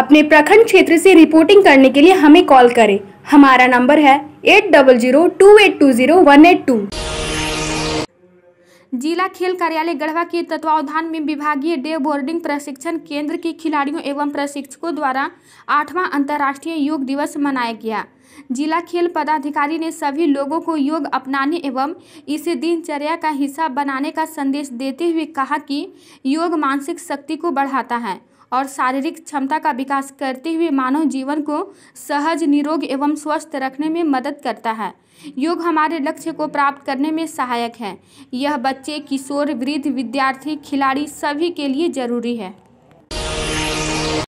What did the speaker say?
अपने प्रखंड क्षेत्र से रिपोर्टिंग करने के लिए हमें कॉल करें हमारा नंबर है eight double zero two eight two zero one eight two जिला खेल कार्यालय गढ़वा के तत्वावधान में विभागीय डे बोर्डिंग प्रशिक्षण केंद्र के खिलाड़ियों एवं प्रशिक्षकों द्वारा आठवां अंतर्राष्ट्रीय योग दिवस मनाया गया जिला खेल पदाधिकारी ने सभी लोगों को योग अपनाने एवं इसे दिनचर्या का हिस्सा बनाने का संदेश देते हुए कहा कि योग मानसिक शक्ति को बढ़ाता है और शारीरिक क्षमता का विकास करते हुए मानव जीवन को सहज निरोग एवं स्वस्थ रखने में मदद करता है योग हमारे लक्ष्य को प्राप्त करने में सहायक है यह बच्चे किशोर वृद्ध विद्यार्थी खिलाड़ी सभी के लिए जरूरी है